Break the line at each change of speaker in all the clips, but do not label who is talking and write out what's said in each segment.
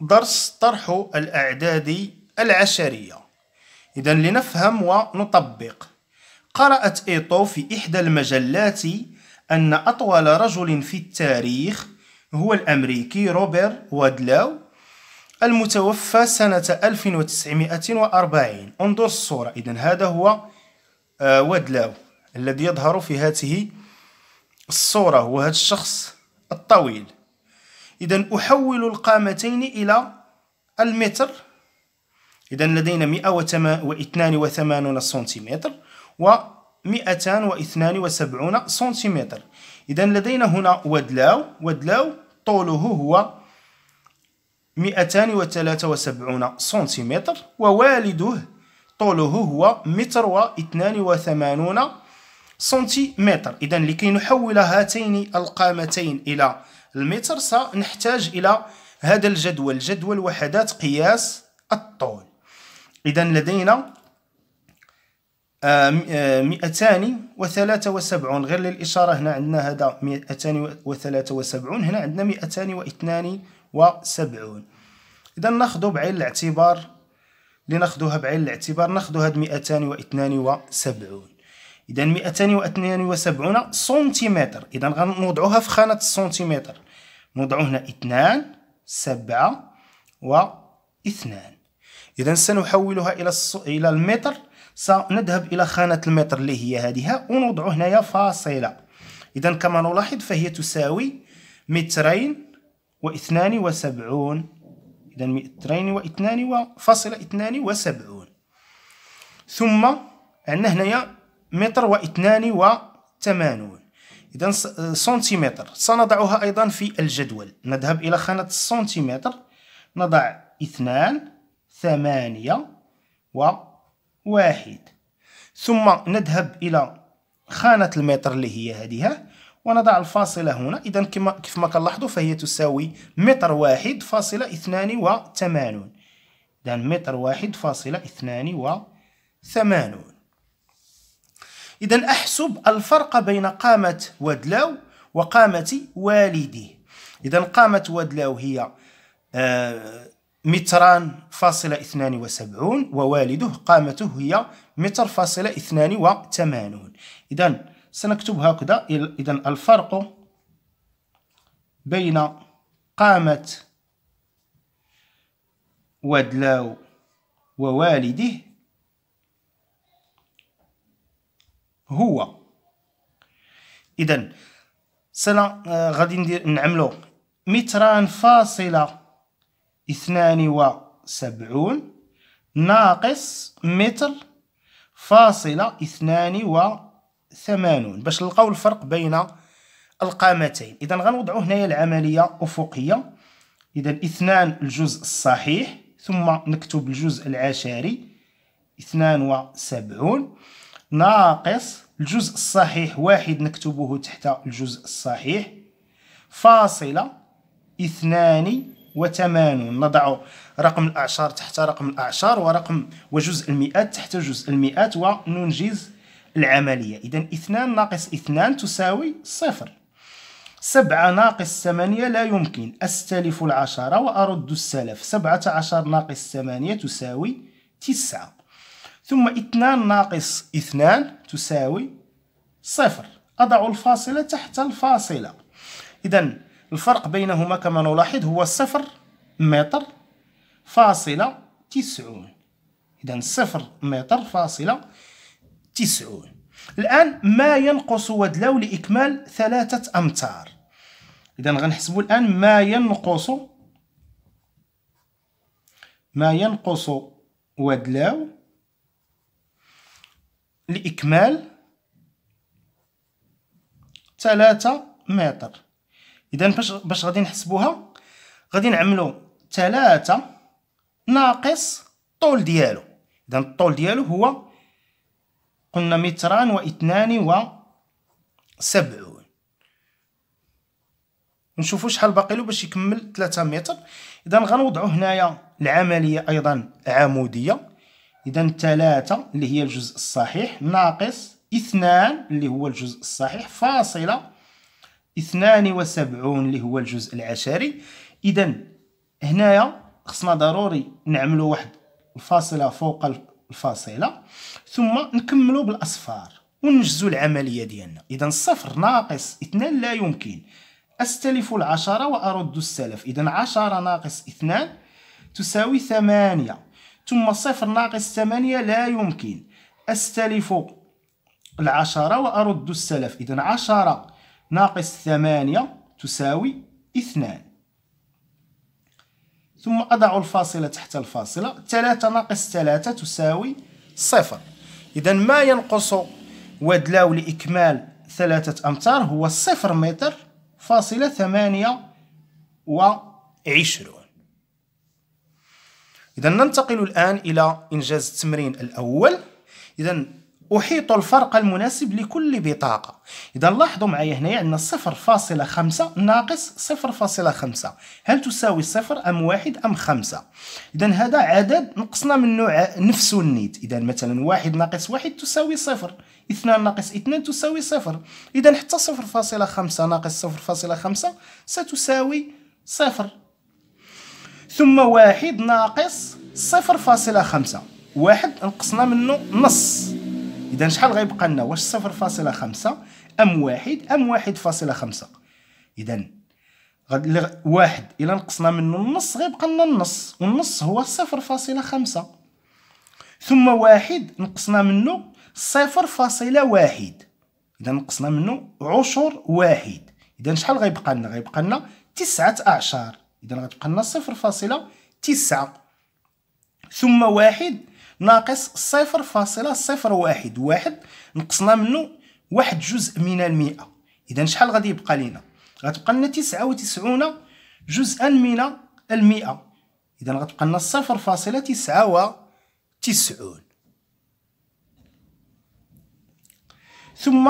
درس طرح الأعداد العشرية إذا لنفهم ونطبق قرأت إيطو في إحدى المجلات أن أطول رجل في التاريخ هو الأمريكي روبر وادلاو المتوفى سنة 1940 انظر الصورة إذا هذا هو آه، وادلاو الذي يظهر في هذه الصورة هو هذا الشخص الطويل إذا أحول القامتين إلى المتر إذا لدينا 182 سنتيمتر و 272 سنتيمتر إذا لدينا هنا ودلاو ودلاو طوله هو 273 سنتيمتر ووالده طوله هو متر و 82 سنتيمتر سنتيمتر اذا لكي نحول هاتين القامتين الى المتر سنحتاج الى هذا الجدول جدول وحدات قياس الطول اذا لدينا 273 آه، آه، غير للإشارة هنا عندنا هذا 273 هنا عندنا 272 إذا ناخذ بعين الاعتبار لناخذها بعين الاعتبار ناخذ هاد 272 اذا 272 سنتيمتر اذا غنوضعوها في خانه السنتيمتر نوضعو هنا اثنان سبعة و 2 اذا سنحولها الى الص... الى المتر سنذهب الى خانه المتر اللي هي هذه ونوضع هنايا فاصله اذا كما نلاحظ فهي تساوي مترين و وسبعون اذا مترين واثنان وفاصله اثنان وسبعون ثم عندنا هنايا متر واثنان وثمانون إذا سنتيمتر سنضعها أيضا في الجدول نذهب إلى خانة السنتيمتر نضع اثنان ثمانية وواحد ثم نذهب إلى خانة المتر اللي هي هذه ونضع الفاصلة هنا إذا كما كيف ما كنلاحظوا فهي تساوي متر واحد فاصلة اثنان وثمانون إذا متر واحد فاصلة اثنان وثمانون إذا أحسب الفرق بين قامة ودلاو وقامة والده إذا قامة ودلاو هي آه، متران فاصلة اثنان وسبعون ووالده قامته هي متر فاصلة اثنان وثمانون إذا سنكتب هكذا إذا الفرق بين قامة ودلاو ووالده هو اذا سنة آه، غادي ندير نعملو متران فاصلة اثنان وسبعون ناقص متر فاصلة اثنان وثمانون باش نلقاو الفرق بين القامتين اذا غنوضعو هنايا العملية افقية اذا اثنان الجزء الصحيح ثم نكتب الجزء العشري اثنان وسبعون ناقص الجزء الصحيح واحد نكتبه تحت الجزء الصحيح فاصلة اثنان وثمانون نضع رقم الأعشار تحت رقم الأعشار ورقم وجزء المئات تحت جزء المئات وننجز العملية إذا اثنان ناقص اثنان تساوي صفر سبعة ناقص ثمانية لا يمكن أستلف العشرة وأرد السلف سبعة عشر ناقص ثمانية تساوي تسعة ثم اثنان ناقص اثنان تساوي صفر أضع الفاصلة تحت الفاصلة إذا الفرق بينهما كما نلاحظ هو صفر متر فاصلة تسعون إذا صفر متر فاصلة تسعون الآن ما ينقص ودلو لإكمال ثلاثة أمتار إذا غنحسب الآن ما ينقص ما ينقص ودلو لإكمال ثلاثة متر إذا باش باش غادي نحسبوها غادي نعملو ثلاثة ناقص الطول ديالو إذا الطول ديالو هو قلنا متران واثنان وسبعون نشوفو شحال باقي له باش يكمل 3 متر اذا غنوضعو هنايا العمليه ايضا عموديه إذا ثلاثة اللي هي الجزء الصحيح ناقص اثنان اللي هو الجزء الصحيح فاصلة اثنان وسبعون اللي هو الجزء العشري إذا هنايا خصنا ضروري نعملو واحد الفاصلة فوق الفاصلة ثم نكملو بالأصفار ونجزو العملية ديالنا إذا صفر ناقص اثنان لا يمكن أستلف العشرة وأرد السلف إذا عشرة ناقص اثنان تساوي ثمانية ثم صفر ناقص ثمانية لا يمكن أستلف العشرة وأرد السلف إذن عشرة ناقص ثمانية تساوي اثنان ثم أضع الفاصلة تحت الفاصلة ثلاثة ناقص ثلاثة تساوي صفر إذن ما ينقص ودلاو لإكمال ثلاثة أمتار هو صفر متر فاصلة ثمانية وعشرون إذا ننتقل الآن إلى إنجاز التمرين الأول إذا أحيط الفرق المناسب لكل بطاقة إذا لاحظوا معي هنا عندنا صفر فاصلة خمسة ناقص صفر فاصلة خمسة هل تساوي صفر أم واحد أم خمسة إذا هذا عدد نقصنا نوع نفسه النيت إذا مثلا واحد ناقص واحد تساوي صفر اثنان ناقص اثنان تساوي صفر إذا حتى صفر فاصلة خمسة ناقص صفر فاصلة خمسة ستساوي صفر ثم واحد ناقص صفر فاصلة خمسة واحد نقصنا منه نص إذا شحال غيبقى لنا واش صفر فاصلة خمسة أم واحد أم واحد فاصلة خمسة إذا واحد إلا نقصنا منه النص غيبقى لنا النص والنص هو صفر فاصلة خمسة ثم واحد نقصنا منه صفر فاصلة واحد إذا نقصنا منه عشر واحد إذا شحال غيبقى لنا غيبقى لنا تسعة أعشار اذا غتبقى لنا صفر فاصله تسعة ثم واحد ناقص صفر فاصله صفر واحد واحد نقصنا منه واحد جزء من المئة اذا شحال غادي يبقى لينا غتبقى لنا تسعة وتسعون جزءا من المئة اذا غتبقى لنا صفر فاصله تسعة وتسعون ثم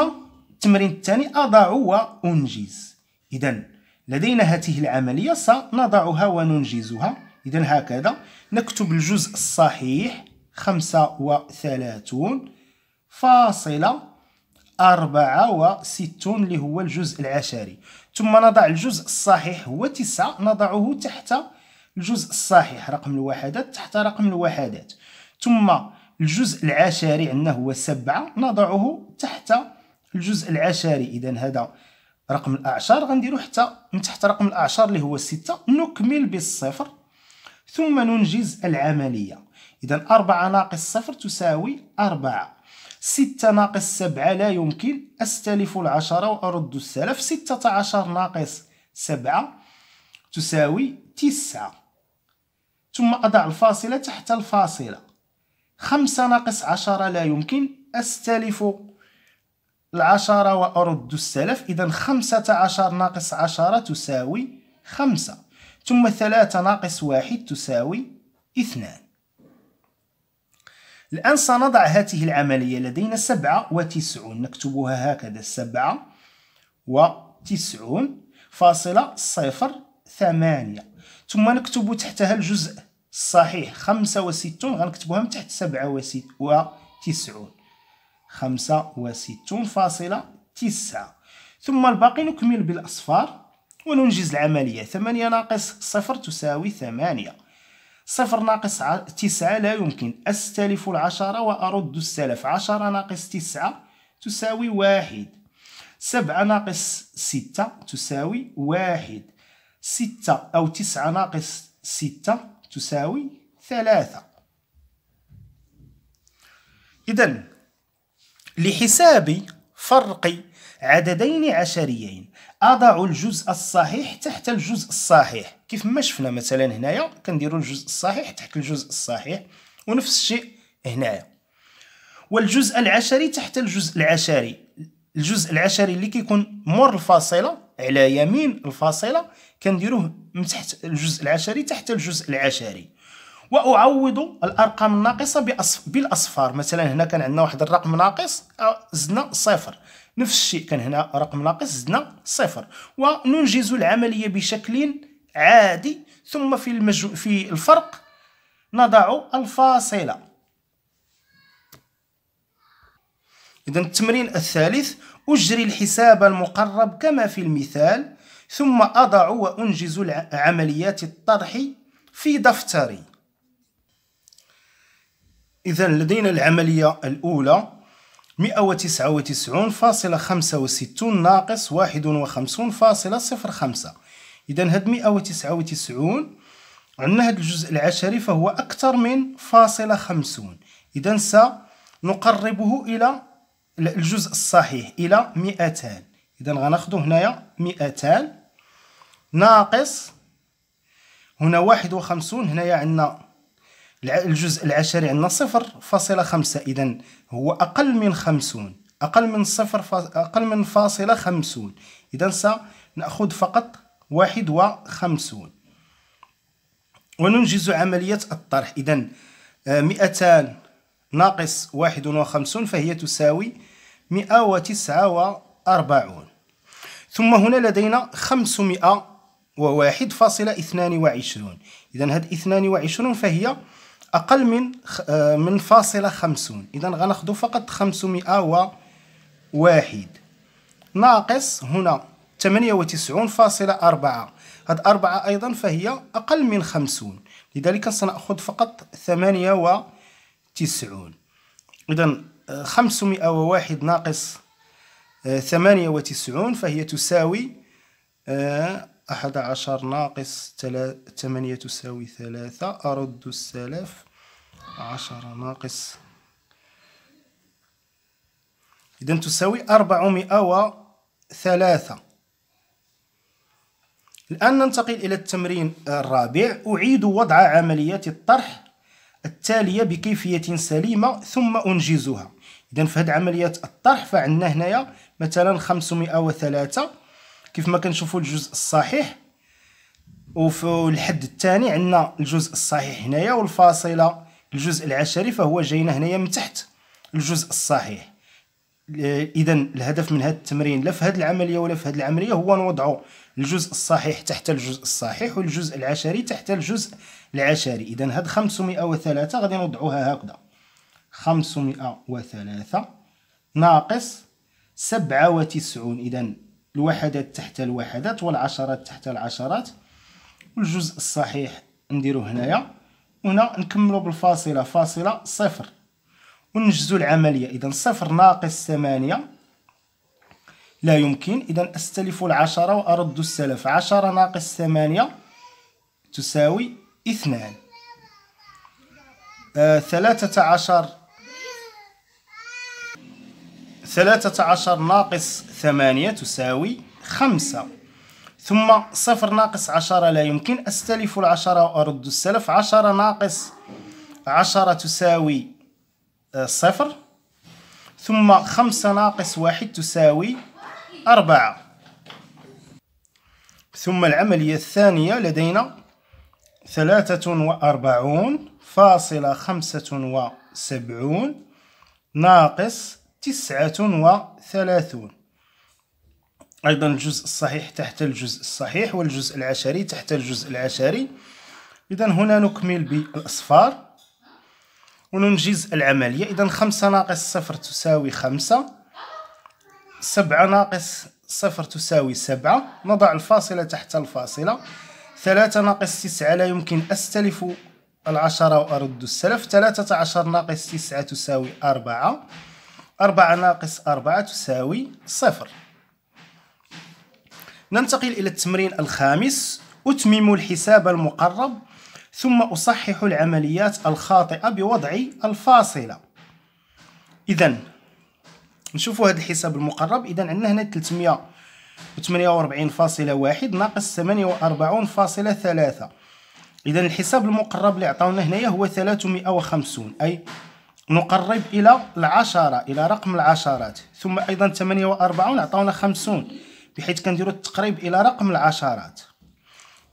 التمرين الثاني اضع وانجز اذا لدينا هذه العملية سنضعها وننجزها إذا هكذا نكتب الجزء الصحيح خمسة وثلاثون فاصلة أربعة وستون اللي هو الجزء العشري ثم نضع الجزء الصحيح هو تسعة نضعه تحت الجزء الصحيح رقم الوحدات تحت رقم الوحدات ثم الجزء العشري عندنا هو سبعة نضعه تحت الجزء العشري إذا هذا رقم الاعشار غنديرو حتى من تحت رقم الاعشار اللي هو 6 نكمل بالصفر ثم ننجز العمليه اذا 4 ناقص صفر تساوي 4 6 ناقص 7 لا يمكن استلف العشرة وأرد السلف 16 ناقص 7 تساوي 9 ثم أضع الفاصلة تحت الفاصلة 5 ناقص 10 لا يمكن أستلف العشرة وأرد السلف إذا خمسة عشر ناقص عشرة تساوي خمسة ثم ثلاثة ناقص واحد تساوي اثنان الآن سنضع هذه العملية لدينا سبعة وتسعون نكتبها هكذا سبعة وتسعون فاصلة صفر ثمانية ثم نكتب تحتها الجزء الصحيح خمسة وستون غنكتبوها من تحت سبعة وتسعون خمسة وستون فاصلة تسعة ثم الباقي نكمل بالأصفار وننجز العملية ثمانية ناقص صفر تساوي ثمانية صفر ناقص تسعة لا يمكن أستلف العشرة وأرد السلف عشرة ناقص تسعة تساوي واحد سبعة ناقص ستة تساوي واحد ستة أو تسعة ناقص ستة تساوي ثلاثة إذن لحساب فرق عددين عشريين اضع الجزء الصحيح تحت الجزء الصحيح كيف ما شفنا مثلا هنايا كنديروا الجزء الصحيح تحت الجزء الصحيح ونفس الشيء هنايا والجزء العشري تحت الجزء العشري الجزء العشري اللي كيكون مور الفاصله على يمين الفاصله كنديروه من تحت الجزء العشري تحت الجزء العشري واعوض الارقام الناقصه بالاصفار مثلا هنا كان عندنا واحد الرقم ناقص زدنا صفر نفس الشيء كان هنا رقم ناقص زدنا صفر وننجز العمليه بشكل عادي ثم في المجو... في الفرق نضع الفاصله اذا التمرين الثالث اجري الحساب المقرب كما في المثال ثم اضع وانجز عمليات الطرح في دفتري إذا لدينا العملية الأولى 199.65 ناقص 51.05 إذا هاد 199 عندنا هاد الجزء العشري فهو أكثر من فاصلة خمسون إذا سنقربه إلى الجزء الصحيح إلى 200 إذا غناخدو هنايا 200 ناقص هنا 51 هنايا عندنا الجزء العشري عندنا صفر فاصلة خمسة إذا هو أقل من خمسون أقل من صفر فا... أقل من فاصلة خمسون إذا سنأخذ فقط واحد وخمسون وننجز عملية الطرح إذا آه، مئتان ناقص واحد وخمسون فهي تساوي مئة وتسعة وأربعون ثم هنا لدينا خمسمائة وواحد فاصلة اثنان وعشرون إذا هاد اثنان وعشرون فهي اقل من آه، من فاصله خمسون اذا غنخدو فقط خمسمائة و واحد ناقص هنا ثمانية وتسعون فاصلة أربعة هاد أربعة أيضا فهي أقل من خمسون لذلك سنأخذ فقط ثمانية وتسعون إذا آه، خمسمائة وواحد ناقص آه، ثمانية وتسعون فهي تساوي أحد عشر ناقص ثمانية تساوي ثلاثة أرد السلف عشرة ناقص إذا تساوي أربعمائة وثلاثة الآن ننتقل إلى التمرين الرابع أعيد وضع عمليات الطرح التالية بكيفية سليمة ثم أنجزها إذا هذه عمليات الطرح فعندنا هنايا مثلا خمسمائة وثلاثة كيف ما كنشوفوا الجزء الصحيح وفي الحد الثاني عندنا الجزء الصحيح هنايا والفاصله الجزء العشري فهو جاينا هنايا من تحت الجزء الصحيح آه، اذا الهدف من هذا التمرين لا في هذه العمليه ولا في هذه العمليه هو نوضعوا الجزء الصحيح تحت الجزء الصحيح والجزء العشري تحت الجزء العشري اذا هاد 503 غادي نوضعوها هكذا 503 ناقص 97 اذا الوحدات تحت الوحدات والعشرات تحت العشرات والجزء الصحيح نديرو هنايا هنا نكملو بالفاصله فاصله صفر ونجزو العمليه اذا صفر ناقص ثمانية لا يمكن اذا استلف العشرة وارد السلف عشرة ناقص ثمانية تساوي اثنان آه ثلاثة عشر ثلاثة عشر ناقص ثمانية تساوي خمسة ثم صفر ناقص عشرة لا يمكن أستلف العشرة وأرد السلف عشرة ناقص عشرة تساوي آه، صفر ثم خمسة ناقص واحد تساوي أربعة ثم العملية الثانية لدينا ثلاثة وأربعون فاصلة خمسة وسبعون ناقص تسعة وثلاثون أيضا الجزء الصحيح تحت الجزء الصحيح والجزء العشري تحت الجزء العشري إذا هنا نكمل بالأصفار وننجز العملية إذا خمسة ناقص صفر تساوي خمسة سبعة ناقص صفر تساوي سبعة نضع الفاصلة تحت الفاصلة ثلاثة ناقص تسعة لا يمكن أستلف العشرة وأرد السلف ثلاثة عشر ناقص تسعة تساوي أربعة أربعة ناقص أربعة تساوي صفر ننتقل إلى التمرين الخامس أتمم الحساب المقرب ثم أصحح العمليات الخاطئة بوضع الفاصلة إذا نشوفوا هذا الحساب المقرب إذا عندنا هنا 348.1 ناقص فاصلة ثلاثة إذا الحساب المقرب اللي عطاونا هنايا هو 350 أي نقرب إلى العشرة إلى رقم العشرات ثم أيضا 48 عطاونا 50 بحيث كنديرو التقريب إلى رقم العشرات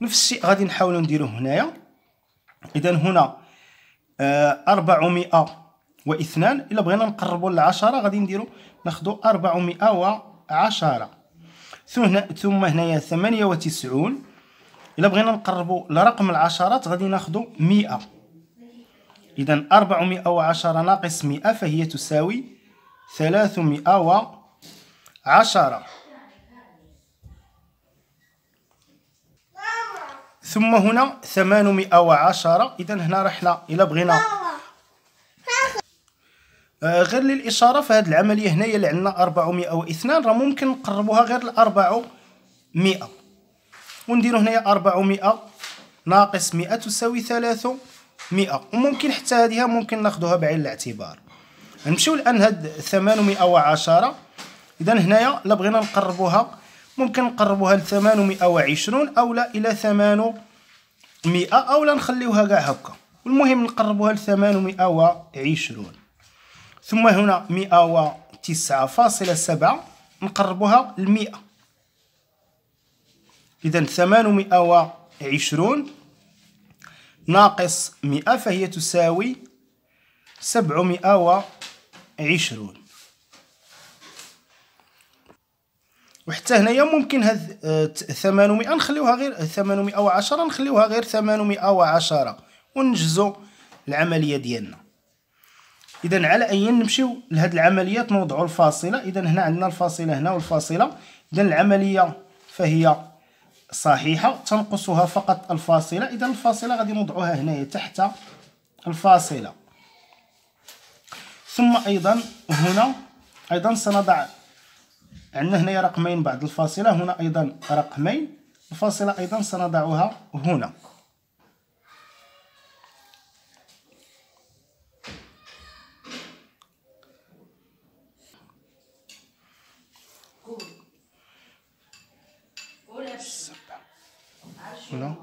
نفس الشيء غادي نحاولو نديروه هنايا إذا هنا آه، أربعمائة واثنان إلا بغينا نقربو للعشرة غادي نديرو ناخدو أربعمائة وعشرة ثم هنايا ثمانية وتسعون إلا بغينا نقربو لرقم العشرات غادي ناخدو مئة إذا 410 ناقص 100 فهي تساوي 310 ثم هنا 810 إذا هنا رحنا إلا بغينا آه، غير للإشارة فهاد العملية هنا اللي عندنا 402 راه ممكن نقربوها غير ل 400 ونديرو هنايا 400 ناقص 100 تساوي ثلاثة 100 وممكن حتى هذه ممكن ناخذها بعين الاعتبار نمشيو الان هاد 810 اذا هنايا الا بغينا نقربوها ممكن نقربوها ل 820 او لا الى 800 او لا نخليوها كاع هكا المهم نقربوها ل 820 ثم هنا 109.7 نقربوها ل 100 اذا 820 ناقص 100 فهي تساوي 720 وحتى هنايا ممكن هاد 800 آه، نخليوها غير 810 آه، نخليوها غير 810 وننجزو العمليه ديالنا اذا على اي نمشيو لهاد العمليه نوضعوا الفاصله اذا هنا عندنا الفاصله هنا والفاصله اذا العمليه فهي صحيحة تنقصها فقط الفاصلة إذا الفاصلة غادي نوضعوها هنايا تحت الفاصلة ثم أيضا هنا أيضا سنضع عندنا هنايا رقمين بعد الفاصلة هنا أيضا رقمين الفاصلة أيضا سنضعها هنا you know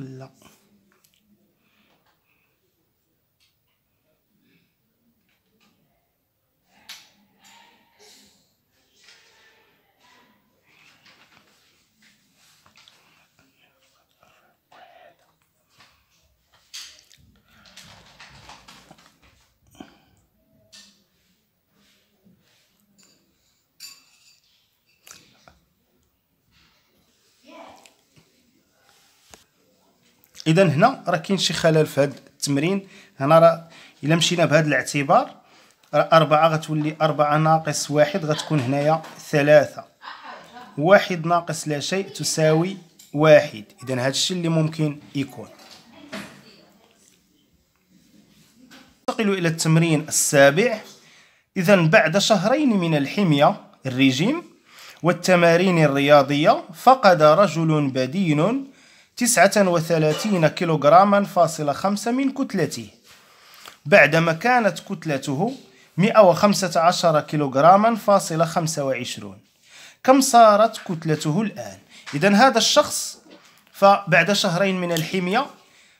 la اذا هنا راه كاين شي خلل في هذا التمرين هنا راه الا مشينا بهذا الاعتبار راه أربعة غتولي أربعة ناقص واحد غتكون هنايا ثلاثة واحد ناقص لا شيء تساوي واحد إذا هذا الشيء اللي ممكن يكون ننتقل إلى التمرين السابع إذا بعد شهرين من الحمية الريجيم والتمارين الرياضية فقد رجل بدين 39 كيلوغراما فاصلة خمسة من كتلته بعدما كانت كتلته عشر كيلوغراما خمسة وعشرون كم صارت كتلته الآن؟ إذا هذا الشخص فبعد شهرين من الحمية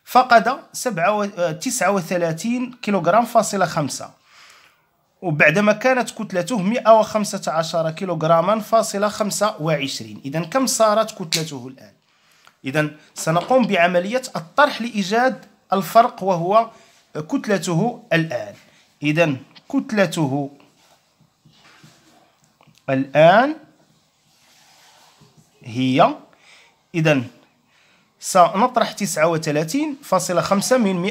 فقد 39 آه، كيلوغرام فاصلة 5 وبعدما كانت كتلته 115 كيلوغراما فاصلة 25 إذا كم صارت كتلته الآن؟ إذا سنقوم بعملية الطرح لإيجاد الفرق وهو كتلته الآن إذا كتلته الآن هي إذا سنطرح 39.5 من 115.25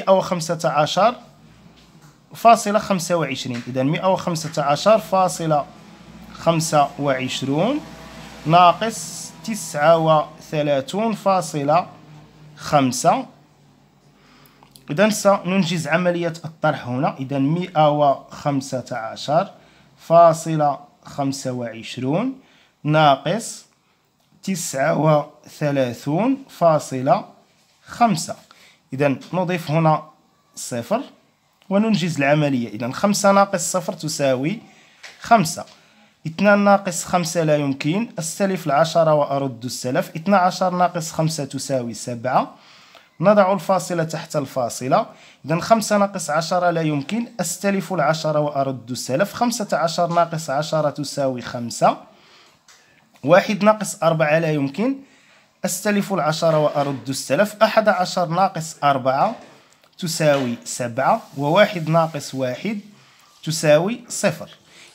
إذا 115 فاصلة 25 ناقص 39 ثلاثون فاصلة خمسة إذا سننجز عملية الطرح هنا إذا مئة وخمسة عشر فاصلة خمسة وعشرون ناقص تسعة وثلاثون فاصلة خمسة إذا نضيف هنا صفر وننجز العملية إذا خمسة ناقص صفر تساوي خمسة 2 ناقص 5 لا يمكن أستلف العشرة وأرد السلف 12 ناقص 5 تساوي 7 نضع الفاصلة تحت الفاصلة إذا 5 ناقص 10 لا يمكن أستلف العشرة وأرد السلف 15 ناقص 10 تساوي 5 واحد ناقص 4 لا يمكن أستلف العشرة وأرد السلف 11 ناقص 4 تساوي 7 وواحد ناقص 1 تساوي صفر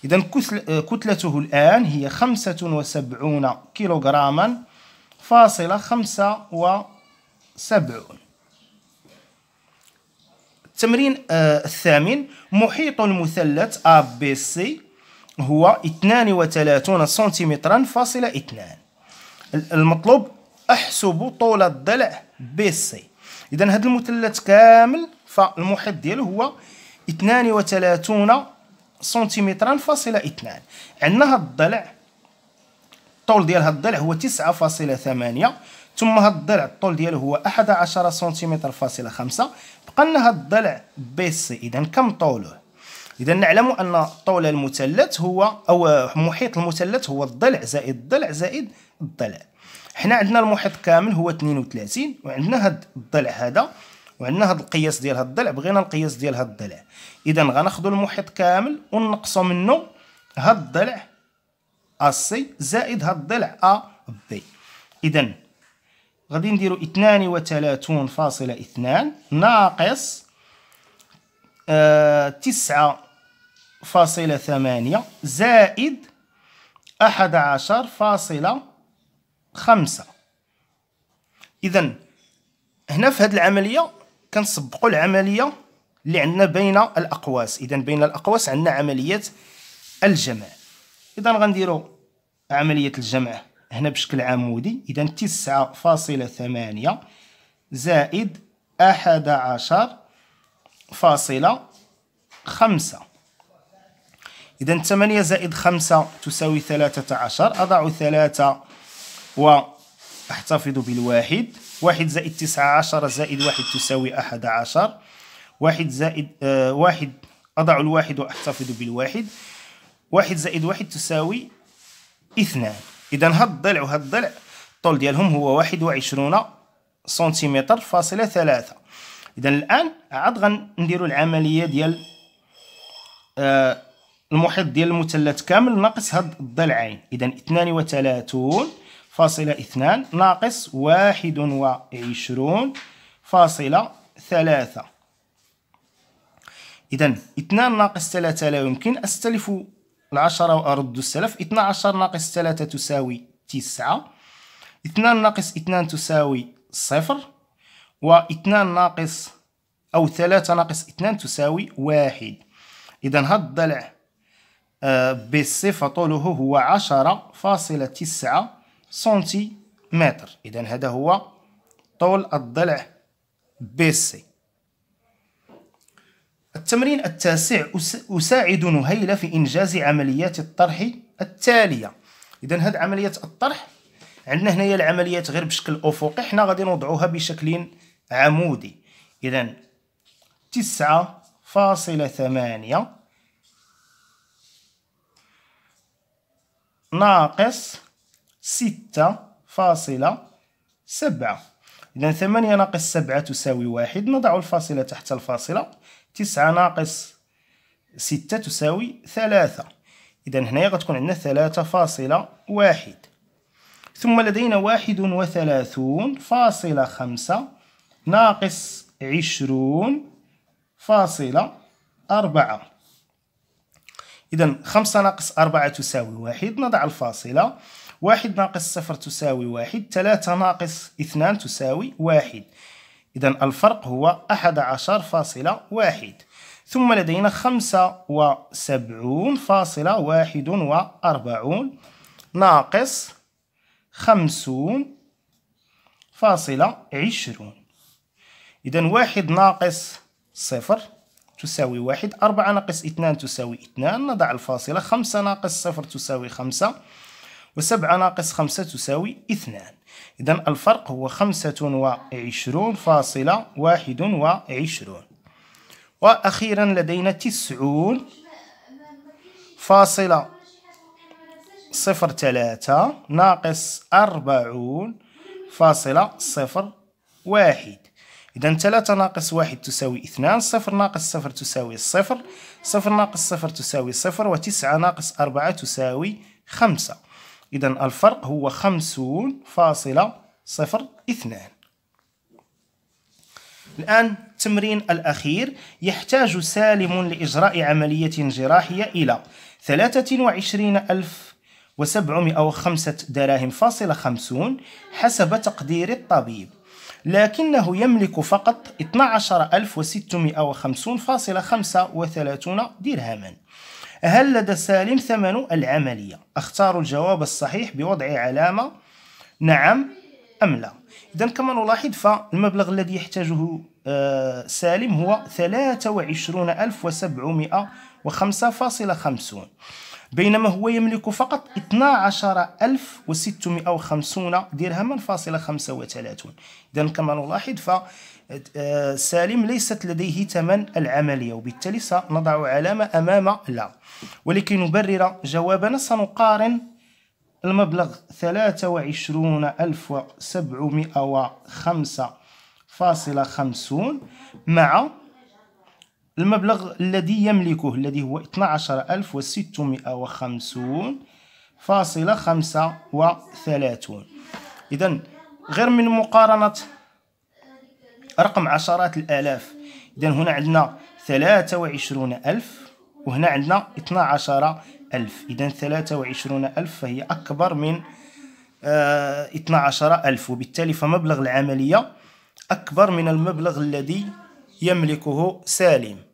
إذا آه، كتلته الآن هي خمسة وسبعون كيلوغراما فاصلة خمسة وسبعون التمرين آه، الثامن محيط المثلث ABC هو 32 سنتيمترا فاصلة 2 المطلوب احسب طول الضلع BC إذا هذا المثلث كامل فالمحيط ديالو هو 32 سنتيمتران فاصلة اثنان عندنا هاد الضلع الطول ديال هاد الضلع هو تسعة فاصلة ثمانية ثم هاد الضلع الطول ديالو هو أحد عشر سنتيمتر فاصلة خمسة بقى لنا هاد الضلع بي سي إذا كم طوله إذا نعلم أن طول المثلث هو أو محيط المثلث هو الضلع زائد الضلع زائد الضلع حنا عندنا المحيط كامل هو 32 وعندنا هاد الضلع هذا وعندنا هاد القياس ديال هاد الضلع بغينا القياس ديال هاد الضلع اذا غناخذوا المحيط كامل ونقصو منه هاد الضلع ا سي زائد هاد الضلع ا بي اذا غادي نديرو اثنان وثلاثون فاصلة اثنان ناقص آه تسعة فاصلة ثمانية زائد أحد عشر فاصلة خمسة إذا هنا في هذه العملية كنسبقوا العمليه اللي عندنا بين الاقواس اذا بين الاقواس عندنا عمليه الجمع اذا غنديروا عمليه الجمع هنا بشكل عمودي اذا 9.8 زائد 11 فاصلة خمسة إذا ثمانية زائد خمسة تساوي ثلاثة عشر أضع ثلاثة وأحتفظ بالواحد واحد زائد تسعة عشر زائد واحد تساوي أحد عشر واحد زائد آه واحد أضع الواحد وأحتفظ بالواحد واحد زائد واحد تساوي اثنان إذا هاد الضلع وهاد الضلع الطول ديالهم هو واحد وعشرون سنتيمتر فاصلة ثلاثة إذا الآن عاد غنديرو العملية ديال آه المحيط ديال المثلث كامل ناقص هاد الضلعين إذا اثنان وثلاثون فاصلة اثنان ناقص واحد وعشرون فاصلة ثلاثة إذا اثنان ناقص ثلاثة لا يمكن أستلف العشرة وأرد السلف اثنا عشر ناقص ثلاثة تساوي تسعة اثنان ناقص اثنان تساوي صفر واثنان ناقص أو ثلاثة ناقص اثنان تساوي واحد إذا هاد الضلع آه، بالصفة طوله هو عشرة فاصلة تسعة سنتيمتر إذا هذا هو طول الضلع بي سي التمرين التاسع أساعد نهيلة في إنجاز عمليات الطرح التالية إذا هذه عملية الطرح عندنا هنايا العمليات غير بشكل أفقي حنا غادي نوضعوها بشكل عمودي إذا تسعة فاصلة ثمانية ناقص ستة فاصلة سبعة إذا ثمانية ناقص سبعة تساوي واحد نضع الفاصلة تحت الفاصلة تسعة ناقص ستة تساوي ثلاثة إذا هنايا غتكون عندنا ثلاثة فاصلة واحد ثم لدينا واحد وثلاثون فاصلة خمسة ناقص عشرون فاصلة أربعة إذا خمسة ناقص أربعة تساوي واحد نضع الفاصلة واحد ناقص صفر تساوي واحد ثلاثة ناقص اثنان تساوي واحد إذا الفرق هو أحد عشر فاصلة واحد ثم لدينا خمسة وسبعون فاصلة واحد وأربعون ناقص خمسون فاصلة عشرون إذا واحد ناقص صفر تساوي واحد أربعة ناقص اثنان تساوي اثنان نضع الفاصلة خمسة ناقص صفر تساوي خمسة وسبعة ناقص خمسة تساوي اثنان إذا الفرق هو خمسة وعشرون فاصلة واحد وعشرون وأخيرا لدينا تسعون فاصلة صفر ثلاثة ناقص أربعون فاصلة صفر واحد إذا ثلاثة ناقص واحد تساوي اثنان صفر ناقص صفر تساوي صفر صفر ناقص صفر تساوي صفر وتسعة ناقص أربعة تساوي خمسة إذا الفرق هو خمسون فاصلة صفر اثنان الآن التمرين الأخير يحتاج سالم لإجراء عملية جراحية إلى ثلاثة وعشرين ألف وسبعمائة وخمسة دراهم فاصلة خمسون حسب تقدير الطبيب لكنه يملك فقط 12650 فاصل 35 درهما هل لدى سالم ثمن العملية؟ اختار الجواب الصحيح بوضع علامة نعم أم لا إذا كما نلاحظ فالمبلغ الذي يحتاجه آه، سالم هو 23750.50 بينما هو يملك فقط 12650 درهما فاصلة 35 إذا كما نلاحظ ف سالم ليست لديه ثمن العملية وبالتالي سنضع علامة أمام لا ولكي نبرر جوابنا سنقارن المبلغ 23705.50 مع المبلغ الذي يملكه الذي هو 12650.35 إذا غير من مقارنة رقم عشرات الآلاف إذا هنا عندنا ثلاثة وعشرون ألف وهنا عندنا اثنا عشر ألف إذا ثلاثة وعشرون ألف فهي أكبر من آه، اثنا عشر ألف وبالتالي فمبلغ العملية أكبر من المبلغ الذي يملكه سالم